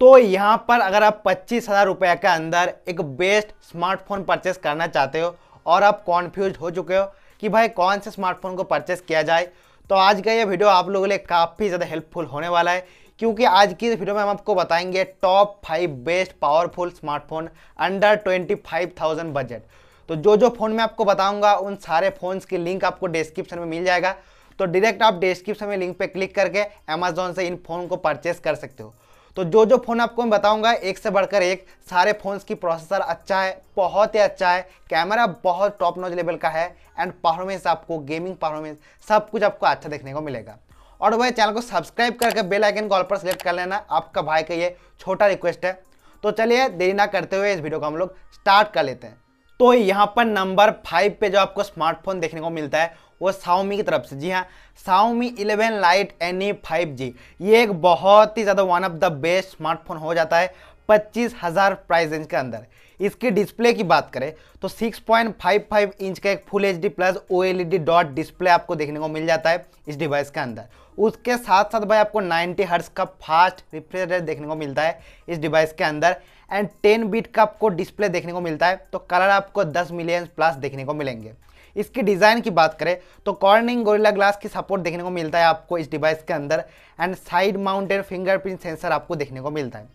तो यहाँ पर अगर आप पच्चीस हज़ार रुपये के अंदर एक बेस्ट स्मार्टफोन परचेस करना चाहते हो और आप कॉन्फ्यूज हो चुके हो कि भाई कौन से स्मार्टफोन को परचेस किया जाए तो आज का ये वीडियो आप लोगों के लिए काफ़ी ज़्यादा हेल्पफुल होने वाला है क्योंकि आज की वीडियो में हम आपको बताएंगे top five best powerful smartphone under twenty five thousand budget तो जो जो फ़ोन मैं आपको बताऊंगा उन सारे फ़ोन्स की लिंक आपको डिस्क्रिप्शन में मिल जाएगा तो डायरेक्ट आप डिस्क्रिप्शन में लिंक पे क्लिक करके अमेजोन से इन फ़ोन को परचेस कर सकते हो तो जो जो फ़ोन आपको मैं बताऊंगा एक से बढ़कर एक सारे फ़ोन्स की प्रोसेसर अच्छा है बहुत ही अच्छा है कैमरा बहुत टॉप नॉच लेवल का है एंड परफॉर्मेंस आपको गेमिंग परफॉर्मेंस सब कुछ आपको अच्छा देखने को मिलेगा और वह चैनल को सब्सक्राइब करके बेल आइकन कॉल पर सेलेक्ट कर लेना आपका भाई का ये छोटा रिक्वेस्ट है तो चलिए देरी ना करते हुए इस वीडियो को हम लोग स्टार्ट कर लेते हैं तो यहाँ पर नंबर फाइव पे जो आपको स्मार्टफोन देखने को मिलता है वो साउमी की तरफ से जी हाँ साउमी 11 लाइट एनी जी ये एक बहुत ही ज़्यादा one of the best smartphone हो जाता है पच्चीस हज़ार प्राइस रेंज के अंदर इसके डिस्प्ले की बात करें तो 6.55 इंच का एक full H D plus O dot display आपको देखने को मिल जाता है इस डिवाइस के अंदर उसके साथ साथ भाई आपको 90 हर्ट्स का फास्ट रिफ्रेश रेट देखने को मिलता है इस डिवाइस के अंदर एंड 10 बीट का आपको डिस्प्ले देखने को मिलता है तो कलर आपको 10 मिलियन प्लस देखने को मिलेंगे इसकी डिज़ाइन की बात करें तो कॉर्निंग गोरिल्ला ग्लास की सपोर्ट देखने को मिलता है आपको इस डिवाइस के अंदर and side mounted fingerprint sensor आपको देखने को मिलता है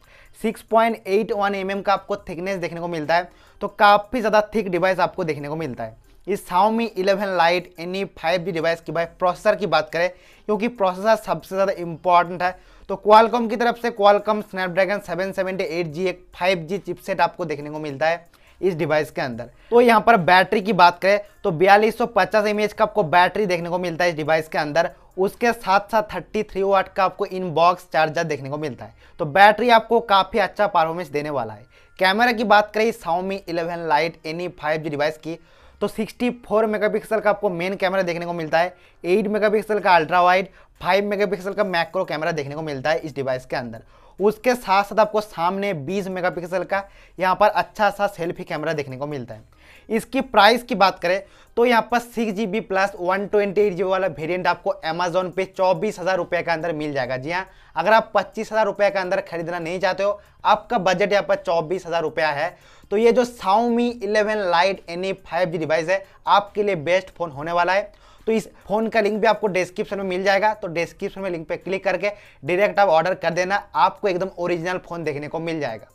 6.81 पॉइंट mm का आपको थिकनेस देखने को मिलता है तो काफ़ी ज़्यादा थिक डिवाइस आपको देखने को मिलता है इस Xiaomi 11 lite NE five G device की भाई प्रोसेसर की बात करें क्योंकि प्रोसेसर सबसे ज़्यादा इंपॉर्टेंट है तो क्वालकॉम की तरफ से Qualcomm Snapdragon seven seventy G एक 5G चिपसेट आपको देखने को मिलता है इस डिवाइस के अंदर तो यहाँ पर बैटरी की बात करें तो बयालीस सौ का आपको बैटरी देखने को मिलता है इस डिवाइस के अंदर उसके साथ साथ 33 वाट का आपको इनबॉक्स चार्जर देखने को मिलता है तो बैटरी आपको काफ़ी अच्छा परफॉर्मेंस देने वाला है कैमरा की बात करें Xiaomi eleven lite NE five device की तो 64 मेगापिक्सल का आपको मेन कैमरा देखने को मिलता है 8 मेगापिक्सल का अल्ट्रा वाइड 5 मेगापिक्सल का मैक्रो कैमरा देखने को मिलता है इस डिवाइस के अंदर उसके साथ साथ आपको सामने 20 मेगापिक्सल का यहाँ पर अच्छा सा सेल्फी कैमरा देखने को मिलता है इसकी प्राइस की बात करें तो यहाँ पर six G B plus one twenty eight G वाला वेरियंट आपको अमेजोन पे चौबीस हज़ार रुपये के अंदर मिल जाएगा जी हाँ अगर आप पच्चीस हज़ार रुपये के अंदर खरीदना नहीं चाहते हो आपका बजट यहाँ पर चौबीस हज़ार रुपया है तो ये जो Xiaomi eleven lite NE five G device है आपके लिए बेस्ट फ़ोन होने वाला है तो इस फोन का लिंक भी आपको डिस्क्रिप्शन में मिल जाएगा तो डिस्क्रिप्शन में लिंक पर क्लिक करके डायरेक्ट आप ऑर्डर कर देना आपको एकदम ओरिजिनल फोन देखने को मिल जाएगा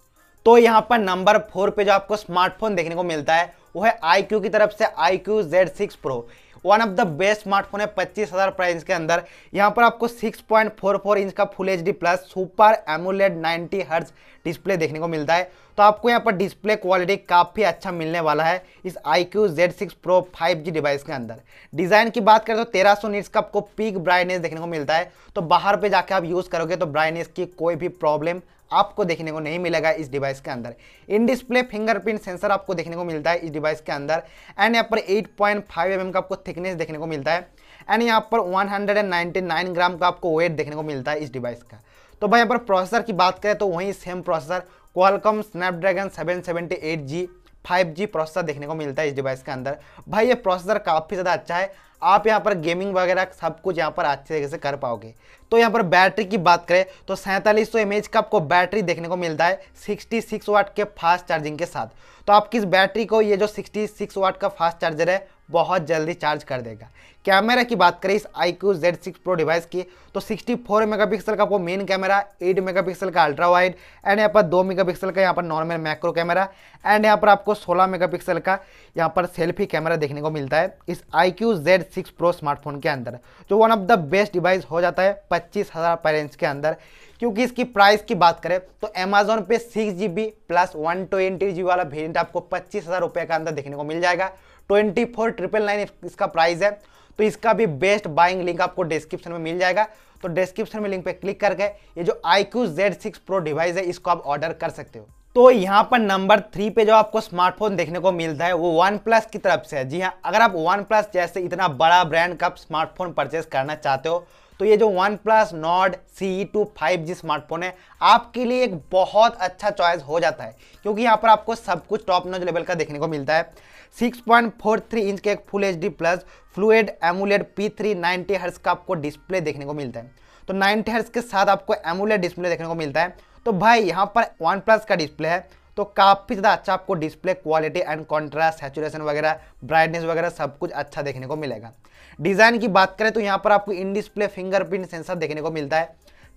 तो यहाँ पर नंबर फोर पे जो आपको स्मार्टफोन देखने को मिलता है वो है आई की तरफ से I Q Z six pro one of the best smartphone है पच्चीस हज़ार प्राइस के अंदर यहाँ पर आपको 6.44 इंच का full H plus super AMOLED 90 hertz display देखने को मिलता है तो आपको यहाँ पर डिस्प्ले क्वालिटी काफ़ी अच्छा मिलने वाला है इस I Q Z six pro five G device के अंदर डिज़ाइन की बात करें तो तेरह सौ नीट्स का आपको पीक ब्राइटनेस देखने को मिलता है तो बाहर पे जाके आप यूज़ करोगे तो ब्राइटनेस की कोई भी प्रॉब्लम आपको देखने को नहीं मिलेगा इस डिवाइस के अंदर इन डिस्प्ले फिंगरप्रिंट सेंसर आपको देखने को मिलता है इस डिवाइस के अंदर एंड यहाँ पर 8.5 पॉइंट mm का आपको थिकनेस देखने को मिलता है एंड यहाँ पर 199 ग्राम का आपको वेट देखने को मिलता है इस डिवाइस का तो भाई यहाँ पर प्रोसेसर की बात करें तो वहीं same processor Qualcomm Snapdragon five 5G processor देखने को मिलता है इस डिवाइस के अंदर भाई ये प्रोसेसर काफ़ी ज़्यादा अच्छा है आप यहाँ पर गेमिंग वगैरह सब कुछ यहाँ पर अच्छी तरीके से कर पाओगे तो यहाँ पर बैटरी की बात करें तो सैंतालीस सौ का आपको बैटरी देखने को मिलता है 66 वाट के फास्ट चार्जिंग के साथ तो आप किस बैटरी को ये जो 66 वाट का फास्ट चार्जर है बहुत जल्दी चार्ज कर देगा कैमरा की बात करें इस I Q Z six pro device की तो 64 मेगापिक्सल का आपको मेन कैमरा 8 मेगापिक्सल का अल्ट्रा वाइड एंड यहाँ पर 2 मेगापिक्सल का यहाँ पर नॉर्मल मैक्रो कैमरा एंड यहाँ पर आपको 16 मेगापिक्सल का यहाँ पर सेल्फी कैमरा देखने को मिलता है इस I Q Z six pro smartphone के अंदर जो one of the best device हो जाता है पच्चीस हज़ार रेंज के अंदर क्योंकि इसकी प्राइस की बात करें तो अमेजोन पे six G B plus one twenty G वाला वेरियंट आपको पच्चीस हज़ार रुपये के अंदर देखने को मिल जाएगा ट्वेंटी फोर ट्रिपल नाइन इसका प्राइस है तो इसका भी बेस्ट बाइंग लिंक आपको डिस्क्रिप्शन में मिल जाएगा तो डिस्क्रिप्शन में लिंक पे क्लिक करके ये जो IQ Z6 Z six pro device है इसको आप ऑर्डर कर सकते हो तो यहाँ पर नंबर थ्री पे जो आपको स्मार्टफोन देखने को मिलता है वो वन प्लस की तरफ से है जी हाँ अगर आप वन प्लस जैसे इतना बड़ा ब्रांड का स्मार्टफोन परचेज करना चाहते हो तो ये जो one plus Nord C two five G smartphone है आपके लिए एक बहुत अच्छा चॉइस हो जाता है क्योंकि यहाँ पर आपको सब कुछ टॉप नॉच लेवल का देखने को मिलता है 6.43 इंच के एक full H D plus fluid AMOLED P three ninety hertz का आपको डिस्प्ले देखने को मिलता है तो नाइन्टी हर्स के साथ आपको एमुलेट डिस्प्ले देखने को मिलता है तो भाई यहाँ पर वन प्लस का डिस्प्ले है तो काफ़ी ज़्यादा अच्छा आपको display quality and contrast saturation वगैरह ब्राइटनेस वगैरह सब कुछ अच्छा देखने को मिलेगा डिज़ाइन की बात करें तो यहाँ पर आपको इन डिस्प्ले फिंगरप्रिंट सेंसर देखने को मिलता है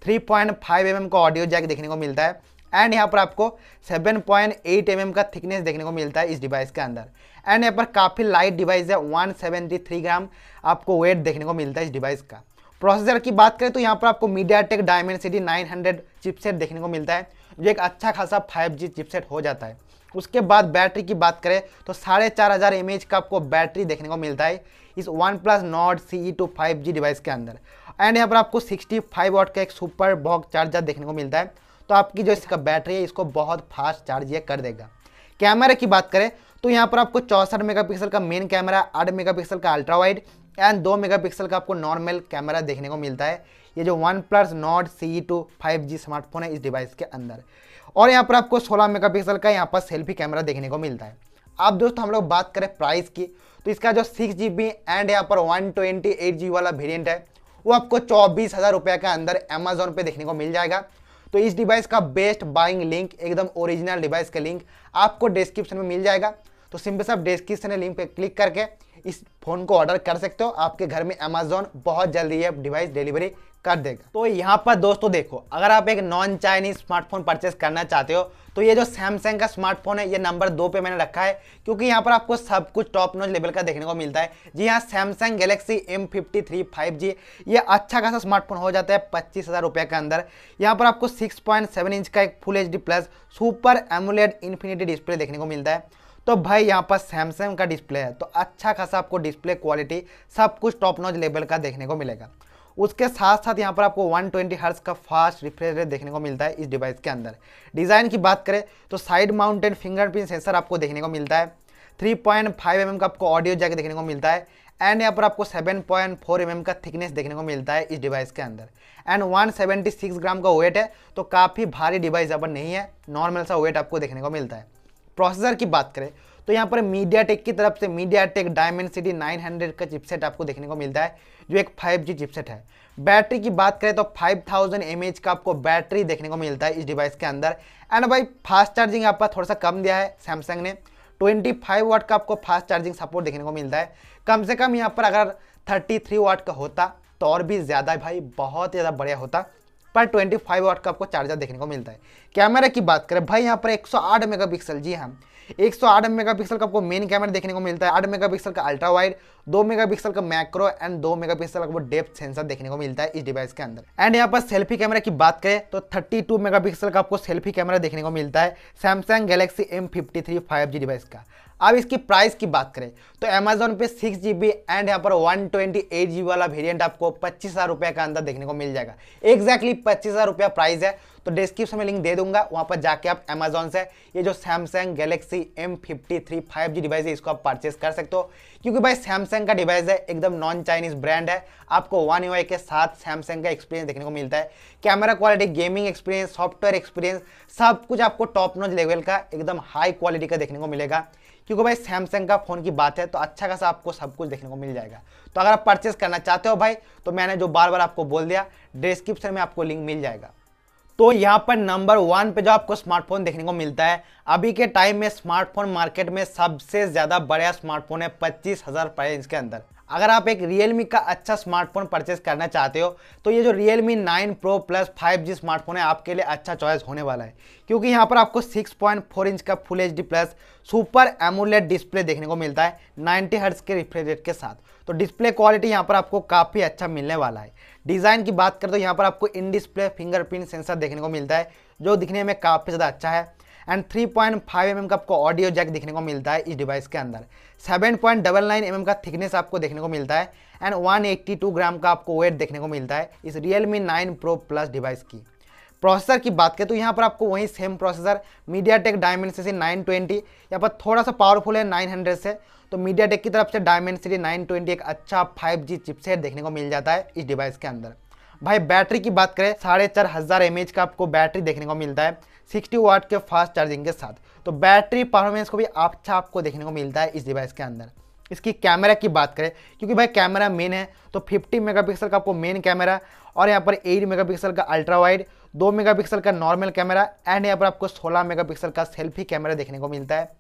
three point five M M का ऑडियो जैक देखने को मिलता है एंड यहाँ पर आपको seven point eight M M का थिकनेस देखने को मिलता है इस डिवाइस के अंदर एंड यहाँ पर काफ़ी लाइट डिवाइस है वन सेवेंटी थ्री ग्राम आपको वेट देखने को मिलता है इस डिवाइस का प्रोसेसर की बात करें तो यहाँ पर आपको MediaTek Dimensity nine hundred chipset देखने को मिलता है जो एक अच्छा खासा फाइव जी चिपसेट हो जाता है उसके बाद बैटरी की बात करें तो साढ़े चार हज़ार एम एच का आपको बैटरी देखने को मिलता है इस one plus Nord C E two five G device के अंदर एंड यहाँ पर आपको सिक्सटी फाइव वॉट का एक सुपर बॉक चार्जर देखने को मिलता है तो आपकी जो इसका बैटरी है इसको बहुत फास्ट चार्ज ये कर देगा कैमरे की बात करें तो यहाँ पर आपको चौंसठ मेगापिक्सल का मेन कैमरा आठ मेगापिक्सल का अल्ट्रा वाइड एंड दो मेगापिक्सल का आपको नॉर्मल कैमरा देखने को मिलता है ये जो one plus Nord C two five G smartphone है इस डिवाइस के अंदर और यहाँ पर आपको सोलह मेगापिक्सल का यहाँ पर सेल्फी कैमरा देखने को मिलता है अब दोस्तों हम लोग बात करें प्राइस की तो इसका जो सिक्स जी बी एंड यहाँ पर वन ट्वेंटी एट जी वाला वेरियंट है वो आपको चौबीस हज़ार रुपये के अंदर अमेजोन पे देखने को मिल जाएगा तो इस डिवाइस का बेस्ट बाइंग लिंक एकदम ओरिजिनल डिवाइस का लिंक आपको डिस्क्रिप्शन में मिल जाएगा तो सिंपल से आप डिस्क्रिप्शन लिंक पे क्लिक करके इस फ़ोन को ऑर्डर कर सकते हो आपके घर में अमेजोन बहुत जल्दी ये डिवाइस डिलीवरी कर देगा तो यहाँ पर दोस्तों देखो अगर आप एक नॉन चाइनीज स्मार्टफोन परचेस करना चाहते हो तो ये जो सैमसंग का स्मार्टफोन है ये नंबर दो पे मैंने रखा है क्योंकि यहाँ पर आपको सब कुछ टॉप नॉच लेवल का देखने को मिलता है जी हाँ Samsung Galaxy M fifty three five G ये अच्छा खासा स्मार्टफोन हो जाता है पच्चीस हज़ार रुपये के अंदर यहाँ पर आपको सिक्स पॉइंट सेवन इंच का एक full H D plus super AMOLED infinity display देखने को मिलता है तो भाई यहाँ पर सैमसंग का डिस्प्ले है तो अच्छा खासा आपको डिस्प्ले क्वालिटी सब कुछ टॉप नॉच लेवल का देखने को मिलेगा उसके साथ साथ यहाँ पर आपको 120 ट्वेंटी का फास्ट रिफ्रेश रेट देखने को मिलता है इस डिवाइस के अंदर डिज़ाइन की बात करें तो साइड माउंटेन फिंगरप्रिंट सेंसर आपको देखने को मिलता है 3.5 पॉइंट mm का आपको ऑडियो जैक देखने को मिलता है एंड यहाँ पर आपको 7.4 पॉइंट mm का थिकनेस देखने को मिलता है इस डिवाइस के अंदर एंड 176 ग्राम का वेट है तो काफ़ी भारी डिवाइस पर नहीं है नॉर्मल सा वेट आपको देखने को मिलता है प्रोसेसर की बात करें तो यहाँ पर मीडिया टेक की तरफ से MediaTek Dimensity nine का चिपसेट आपको देखने को मिलता है जो एक 5G चिपसेट है बैटरी की बात करें तो 5000 थाउजेंड का आपको बैटरी देखने को मिलता है इस डिवाइस के अंदर एंड भाई फास्ट चार्जिंग आपका थोड़ा सा कम दिया है सैमसंग ने 25 वाट का आपको फास्ट चार्जिंग सपोर्ट देखने को मिलता है कम से कम यहाँ पर अगर 33 वाट का होता तो और भी ज़्यादा भाई बहुत ज़्यादा बढ़िया होता पर 25 वाट का आपको चार्जर देखने को मिलता है कैमरा की बात करें भाई यहाँ पर 108 मेगापिक्सल जी हाँ एक सौ आठ मेगापिक्सल का आपको मेन कैमरा देखने को मिलता है आठ मेगापिक्सल का अल्ट्रा वाइड दो मेगापिक्सल का मैक्रो एंड दो मेगापिक्सल का डेप्थ सेंसर देखने को मिलता है इस डिवाइस के अंदर एंड यहाँ पर सेल्फी कैमरा की बात करें तो थर्टी टू मेगापिक्सल का आपको सेल्फी कैमरा देखने को मिलता है Samsung Galaxy M fifty three five G device का अब इसकी प्राइस की बात करें तो अमेजोन पे सिक्स जी बी एंड यहाँ पर वन ट्वेंटी एट जी वाला वेरियंट आपको पच्चीस हज़ार रुपये का अंदर देखने को मिल जाएगा एक्जैक्टली पच्चीस हज़ार रुपया प्राइस है तो डिस्क्रिप्शन में लिंक दे दूंगा वहाँ पर जाके आप अमेजोन से ये जो Samsung Galaxy M fifty three five G device है इसको आप परचेस कर सकते हो क्योंकि भाई सैमसंग का डिवाइस है एकदम नॉन चाइनीज ब्रांड है आपको वन यू के साथ सैमसंग का एक्सपीरियंस देखने को मिलता है camera quality gaming experience software experience सब कुछ आपको टॉप नॉच लेवल का एकदम हाई क्वालिटी का देखने को मिलेगा क्योंकि भाई सैमसंग का फ़ोन की बात है तो अच्छा खासा आपको सब कुछ देखने को मिल जाएगा तो अगर आप परचेस करना चाहते हो भाई तो मैंने जो बार बार आपको बोल दिया डिस्क्रिप्शन में आपको लिंक मिल जाएगा तो यहाँ पर नंबर वन पे जो आपको स्मार्टफोन देखने को मिलता है अभी के टाइम में स्मार्टफोन मार्केट में सबसे ज़्यादा बड़ा स्मार्टफोन है पच्चीस हज़ार प्राइस के अंदर अगर आप एक रियलमी का अच्छा स्मार्टफोन परचेस करना चाहते हो तो ये जो मी 9 प्रो प्लस 5G स्मार्टफोन है आपके लिए अच्छा चॉइस होने वाला है क्योंकि यहाँ पर आपको 6.4 इंच का full H plus super AMOLED display देखने को मिलता है 90 हर्ट्स के रिफ्रेश रेट के साथ तो डिस्प्ले क्वालिटी यहाँ पर आपको काफ़ी अच्छा मिलने वाला है डिज़ाइन की बात करें तो यहाँ पर आपको इन डिस्प्ले फिंगरप्रिंट सेंसर देखने को मिलता है जो दिखने में काफ़ी ज़्यादा अच्छा है एंड 3.5 पॉइंट mm का आपको ऑडियो जैक देखने को मिलता है इस डिवाइस के अंदर 7.99 पॉइंट mm का थिकनेस आपको देखने को मिलता है एंड 182 ग्राम का आपको वेट देखने को मिलता है इस Realme 9 Pro Plus डिवाइस की प्रोसेसर की बात करें तो यहाँ पर आपको वही same processor MediaTek Dimensity nine twenty यहाँ पर थोड़ा सा पावरफुल है नाइन हंड्रेड से तो मीडिया टेक की तरफ से डायमेंसिटी नाइन ट्वेंटी एक अच्छा फाइव जी चिपसेट देखने को मिल जाता है इस डिवाइस के अंदर भाई बैटरी की बात करें साढ़े चार हज़ार एम का आपको बैटरी देखने को मिलता है 60 वाट के फास्ट चार्जिंग के साथ तो बैटरी परफॉर्मेंस को भी अच्छा आपको देखने को मिलता है इस डिवाइस के अंदर इसकी कैमरा की बात करें क्योंकि भाई कैमरा मेन है तो 50 मेगापिक्सल का आपको मेन कैमरा और यहाँ पर 8 मेगापिक्सल का अल्ट्रा वाइड 2 मेगापिक्सल का नॉर्मल कैमरा एंड यहाँ पर आपको 16 मेगापिक्सल का सेल्फी कैमरा देखने को मिलता है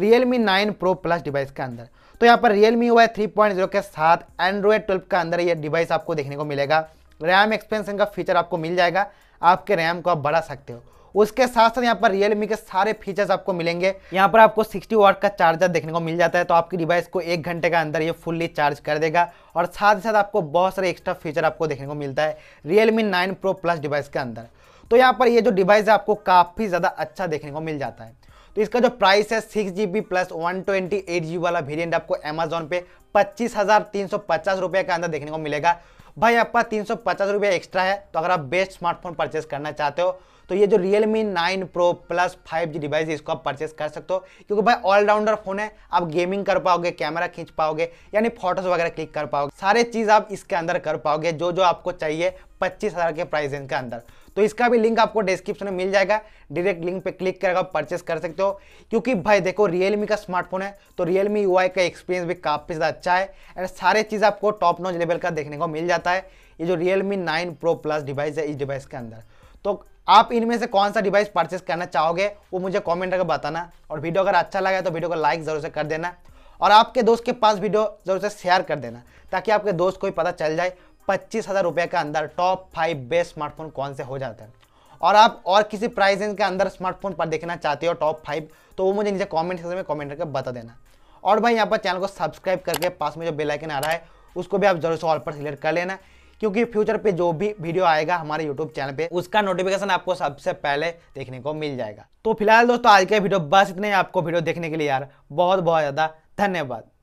Realme 9 Pro Plus डिवाइस के अंदर तो यहाँ पर Realme UI 3.0 के साथ Android 12 के अंदर ये डिवाइस आपको देखने को मिलेगा रैम एक्सपेंसन का फीचर आपको मिल जाएगा आपके रैम को आप बढ़ा सकते हो उसके साथ साथ यहाँ पर रियलमी के सारे फीचर्स आपको मिलेंगे यहाँ पर आपको सिक्सटी वाट का चार्जर देखने को मिल जाता है तो आपकी डिवाइस को एक घंटे के अंदर ये फुल्ली चार्ज कर देगा और साथ ही साथ आपको बहुत सारे एक्स्ट्रा फीचर आपको देखने को मिलता है Realme nine pro plus device के अंदर तो यहाँ पर ये जो डिवाइस है आपको काफ़ी ज़्यादा अच्छा देखने को मिल जाता है तो इसका जो प्राइस है six G B plus one twenty eight G वाला वेरियंट आपको अमेजोन पे पच्चीस हज़ार तीन सौ पचास रुपये के अंदर देखने को मिलेगा भाई आपका तीन सौ पचास रुपये एक्स्ट्रा है तो अगर आप बेस्ट स्मार्टफोन परचेज करना चाहते हो तो ये जो Realme nine pro plus five G device इसको आप परचेस कर सकते हो क्योंकि भाई ऑलराउंडर फोन है आप गेमिंग कर पाओगे कैमरा खींच पाओगे यानी फोटोज वगैरह क्लिक कर पाओगे सारे चीज़ आप इसके अंदर कर पाओगे जो जो आपको चाहिए पच्चीस हज़ार के प्राइस रेंज के अंदर तो इसका भी लिंक आपको डिस्क्रिप्शन में मिल जाएगा डायरेक्ट लिंक पे क्लिक करके आप परचेस कर सकते हो क्योंकि भाई देखो रियलमी का स्मार्टफोन है तो मी यू का एक्सपीरियंस भी काफ़ी ज़्यादा अच्छा है एंड सारे चीज़ आपको टॉप नॉच लेवल का देखने को मिल जाता है ये जो Mi nine pro plus device है इस डिवाइस के अंदर तो आप इनमें से कौन सा डिवाइस परचेस करना चाहोगे वो मुझे कमेंट करके बताना और वीडियो अगर अच्छा लगा तो वीडियो को लाइक ज़रूर से कर देना और आपके दोस्त के पास वीडियो ज़रूर से शेयर कर देना ताकि आपके दोस्त को भी पता चल जाए पच्चीस हज़ार रुपये के अंदर टॉप फाइव बेस्ट स्मार्टफोन कौन से हो जाते हैं और आप और किसी प्राइस रेंज के अंदर स्मार्टफोन पर देखना चाहते हो टॉप फाइव तो वो मुझे नीचे कॉमेंट सेक्शन में कॉमेंट करके बता देना और भाई यहाँ पर चैनल को सब्सक्राइब करके पास में जो बेलाइकन आ रहा है उसको भी आप जरूर से ऑल पर सिलेक्ट कर लेना क्योंकि फ्यूचर पे जो भी वीडियो आएगा हमारे यूट्यूब चैनल पे उसका नोटिफिकेशन आपको सबसे पहले देखने को मिल जाएगा तो फिलहाल दोस्तों आज के वीडियो बस इतने आपको वीडियो देखने के लिए यार बहुत बहुत ज़्यादा धन्यवाद